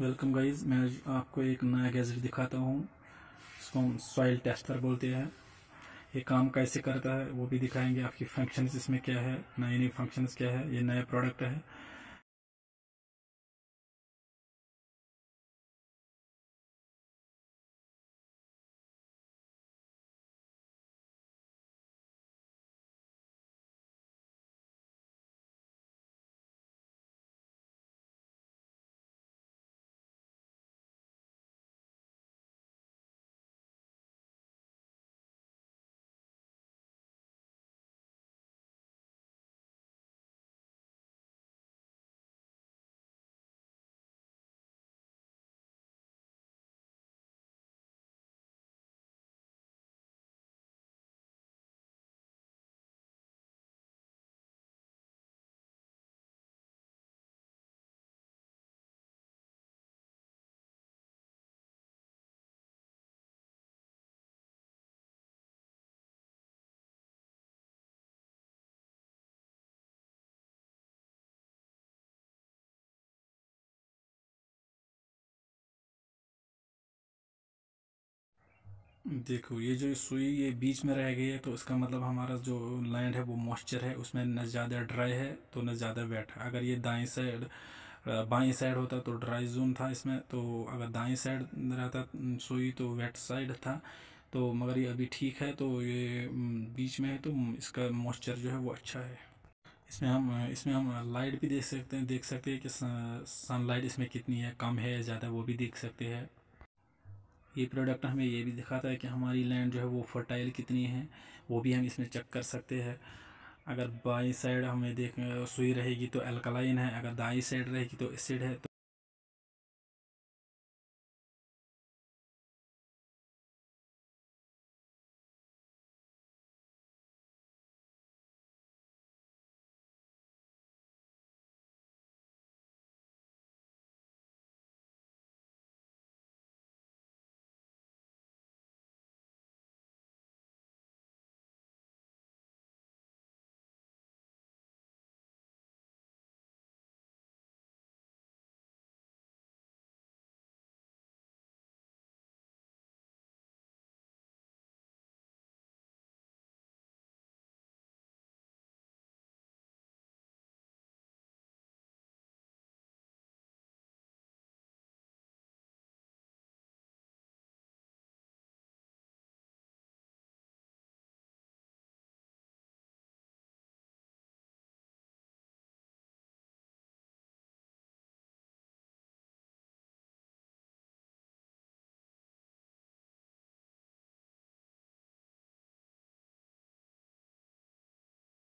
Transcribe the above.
welcome guys मैं आज आपको एक नया गैजेट दिखाता हूँ इसको हम सॉइल टेस्टर बोलते हैं ये काम कैसे करता है वो भी दिखाएंगे आपकी फंक्शंस इसमें क्या है नए नए फंक्शंस क्या है ये नया प्रोडक्ट है देखो ये जो सुई ये बीच में रह गई है तो इसका मतलब हमारा जो लैंड है वो मॉइस्चर है उसमें न ज़्यादा ड्राई है तो न ज़्यादा वेट है अगर ये दाएं साइड बाएं साइड होता तो ड्राई जोन था इसमें तो अगर दाएं साइड रहता सुई तो वेट साइड था तो मगर ये अभी ठीक है तो ये बीच में है तो इसका मॉइस्चर जो है वो अच्छा है इसमें हम इसमें हम लाइट भी देख सकते हैं देख सकते हैं कि सनलाइट इसमें कितनी है कम है ज़्यादा वो भी देख सकते हैं ये प्रोडक्ट हमें ये भी दिखाता है कि हमारी लैंड जो है वो फर्टाइल कितनी है वो भी हम इसमें चेक कर सकते हैं अगर बाई साइड हमें देख सुई रहेगी तो अल्कलाइन है अगर दाई साइड रहेगी तो एसिड है तो